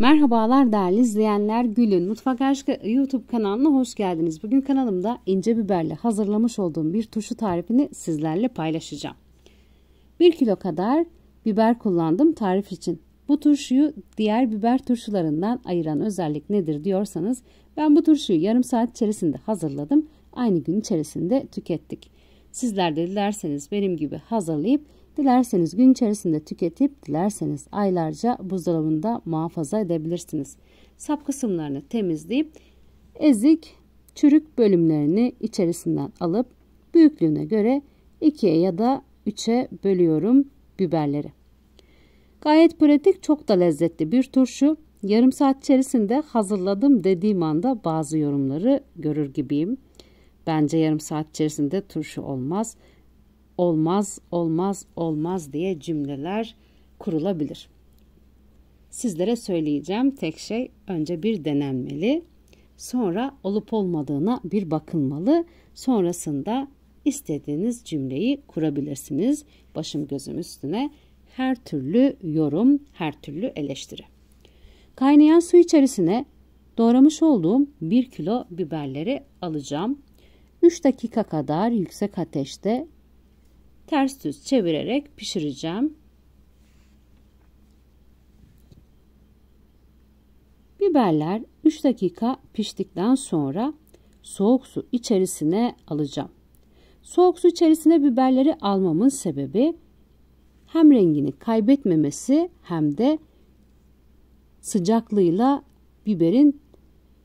Merhabalar değerli izleyenler Gül'ün Mutfak Aşkı YouTube kanalına hoş geldiniz. Bugün kanalımda ince biberle hazırlamış olduğum bir turşu tarifini sizlerle paylaşacağım. 1 kilo kadar biber kullandım tarif için. Bu turşuyu diğer biber turşularından ayıran özellik nedir diyorsanız ben bu turşuyu yarım saat içerisinde hazırladım. Aynı gün içerisinde tükettik. Sizler de dilerseniz benim gibi hazırlayıp Dilerseniz gün içerisinde tüketip dilerseniz aylarca buzdolabında muhafaza edebilirsiniz. Sap kısımlarını temizleyip ezik çürük bölümlerini içerisinden alıp büyüklüğüne göre ikiye ya da üçe bölüyorum biberleri. Gayet pratik çok da lezzetli bir turşu. Yarım saat içerisinde hazırladım dediğim anda bazı yorumları görür gibiyim. Bence yarım saat içerisinde turşu olmaz olmaz, olmaz, olmaz diye cümleler kurulabilir. Sizlere söyleyeceğim tek şey önce bir denenmeli, sonra olup olmadığına bir bakılmalı, sonrasında istediğiniz cümleyi kurabilirsiniz. Başım gözüm üstüne her türlü yorum, her türlü eleştiri. Kaynayan su içerisine doğramış olduğum 1 kilo biberleri alacağım. 3 dakika kadar yüksek ateşte ters düz çevirerek pişireceğim. Biberler 3 dakika piştikten sonra soğuk su içerisine alacağım. Soğuk su içerisine biberleri almamın sebebi hem rengini kaybetmemesi hem de sıcaklığıyla biberin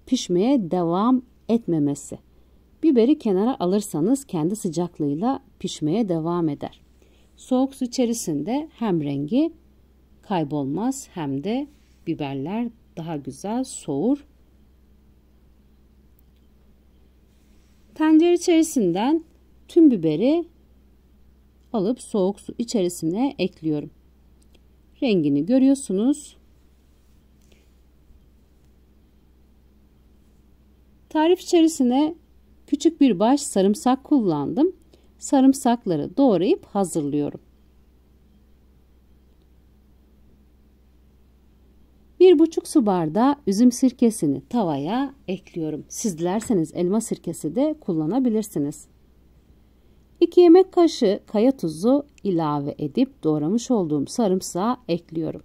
pişmeye devam etmemesi biberi kenara alırsanız kendi sıcaklığıyla pişmeye devam eder. Soğuk su içerisinde hem rengi kaybolmaz hem de biberler daha güzel soğur. Tencere içerisinden tüm biberi alıp soğuk su içerisine ekliyorum. Rengini görüyorsunuz. Tarif içerisine Küçük bir baş sarımsak kullandım. Sarımsakları doğrayıp hazırlıyorum. Bir buçuk su bardağı üzüm sirkesini tavaya ekliyorum. Siz dilerseniz elma sirkesi de kullanabilirsiniz. 2 yemek kaşığı kaya tuzu ilave edip doğramış olduğum sarımsağı ekliyorum.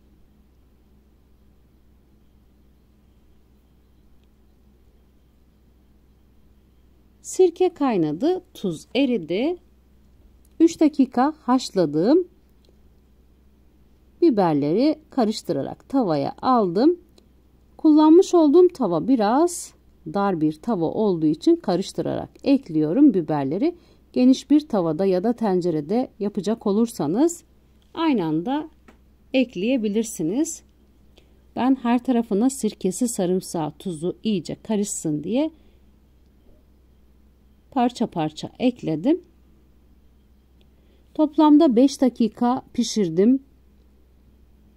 Sirke kaynadı, tuz eridi. 3 dakika haşladığım biberleri karıştırarak tavaya aldım. Kullanmış olduğum tava biraz dar bir tava olduğu için karıştırarak ekliyorum biberleri. Geniş bir tavada ya da tencerede yapacak olursanız aynı anda ekleyebilirsiniz. Ben her tarafına sirkesi, sarımsağı, tuzu iyice karışsın diye parça parça ekledim. Toplamda 5 dakika pişirdim.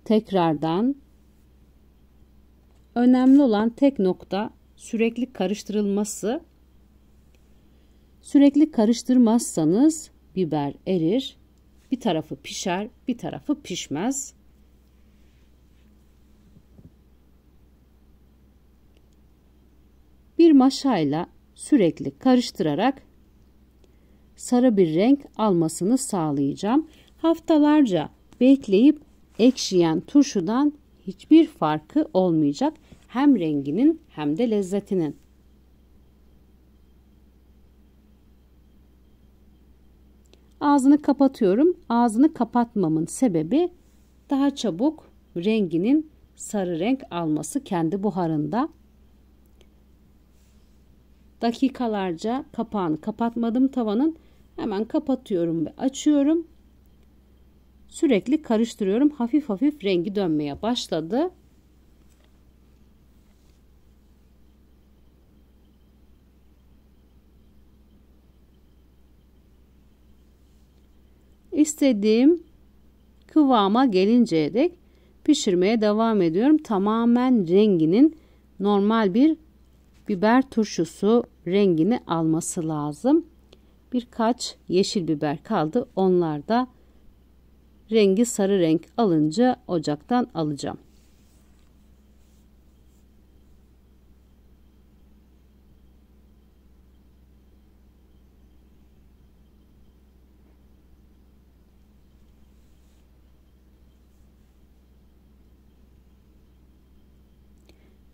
Tekrardan önemli olan tek nokta sürekli karıştırılması. Sürekli karıştırmazsanız biber erir. Bir tarafı pişer, bir tarafı pişmez. Bir maşayla sürekli karıştırarak sarı bir renk almasını sağlayacağım. Haftalarca bekleyip ekşiyen turşudan hiçbir farkı olmayacak hem renginin hem de lezzetinin. Ağzını kapatıyorum. Ağzını kapatmamın sebebi daha çabuk renginin sarı renk alması kendi buharında dakikalarca kapağını kapatmadım tavanın. Hemen kapatıyorum ve açıyorum. Sürekli karıştırıyorum. Hafif hafif rengi dönmeye başladı. istediğim kıvama gelinceye dek pişirmeye devam ediyorum. Tamamen renginin normal bir biber turşusu rengini alması lazım. Birkaç yeşil biber kaldı. Onlar da rengi sarı renk alınca ocaktan alacağım.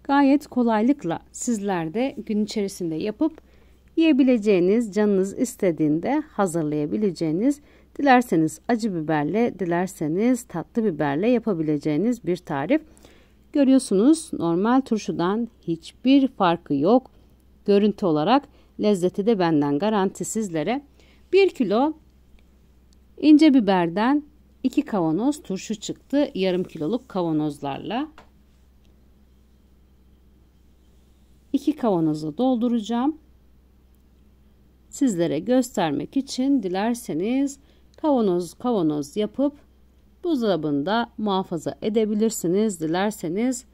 gayet kolaylıkla sizler de gün içerisinde yapıp yiyebileceğiniz, canınız istediğinde hazırlayabileceğiniz, dilerseniz acı biberle, dilerseniz tatlı biberle yapabileceğiniz bir tarif. Görüyorsunuz normal turşudan hiçbir farkı yok. Görüntü olarak lezzeti de benden garanti sizlere. 1 kilo ince biberden 2 kavanoz turşu çıktı yarım kiloluk kavanozlarla. iki kavanozu dolduracağım. Sizlere göstermek için dilerseniz kavanoz kavanoz yapıp buzdolabında muhafaza edebilirsiniz. Dilerseniz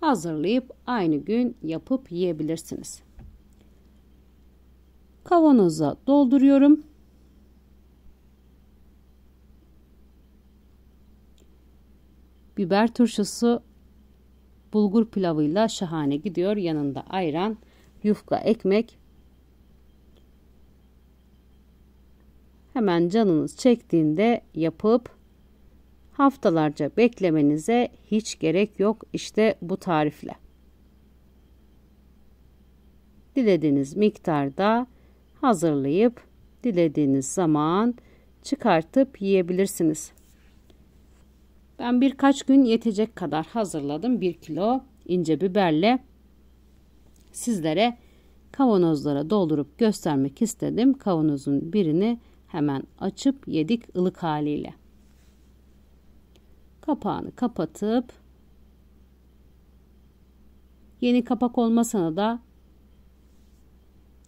hazırlayıp aynı gün yapıp yiyebilirsiniz. Kavanoza dolduruyorum. Biber turşusu bulgur pilavıyla şahane gidiyor. Yanında ayran, yufka, ekmek. Hemen canınız çektiğinde yapıp haftalarca beklemenize hiç gerek yok. İşte bu tarifle. Dilediğiniz miktarda hazırlayıp dilediğiniz zaman çıkartıp yiyebilirsiniz. Ben birkaç gün yetecek kadar hazırladım. 1 kilo ince biberle sizlere kavanozlara doldurup göstermek istedim. Kavanozun birini hemen açıp yedik ılık haliyle. Kapağını kapatıp yeni kapak olmasına da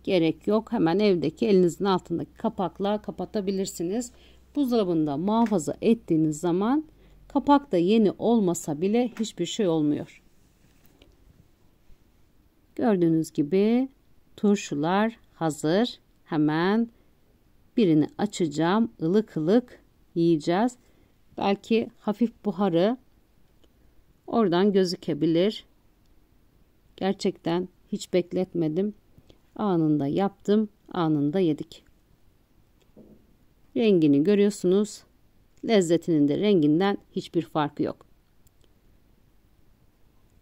gerek yok. Hemen evdeki elinizin altındaki kapakla kapatabilirsiniz. Buzdolabında muhafaza ettiğiniz zaman Kapak da yeni olmasa bile hiçbir şey olmuyor. Gördüğünüz gibi turşular hazır. Hemen birini açacağım. ılık ılık yiyeceğiz. Belki hafif buharı oradan gözükebilir. Gerçekten hiç bekletmedim. Anında yaptım, anında yedik. Rengini görüyorsunuz. Lezzetinin de renginden hiçbir farkı yok.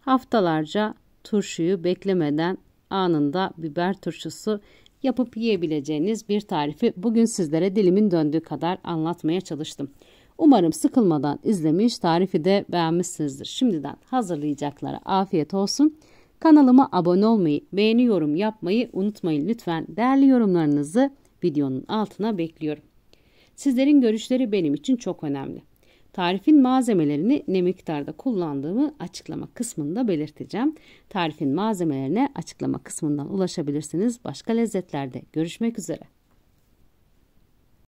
Haftalarca turşuyu beklemeden anında biber turşusu yapıp yiyebileceğiniz bir tarifi bugün sizlere dilimin döndüğü kadar anlatmaya çalıştım. Umarım sıkılmadan izlemiş tarifi de beğenmişsinizdir. Şimdiden hazırlayacaklara afiyet olsun. Kanalıma abone olmayı, beğeni yorum yapmayı unutmayın lütfen. Değerli yorumlarınızı videonun altına bekliyorum. Sizlerin görüşleri benim için çok önemli. Tarifin malzemelerini ne miktarda kullandığımı açıklama kısmında belirteceğim. Tarifin malzemelerine açıklama kısmından ulaşabilirsiniz. Başka lezzetlerde görüşmek üzere.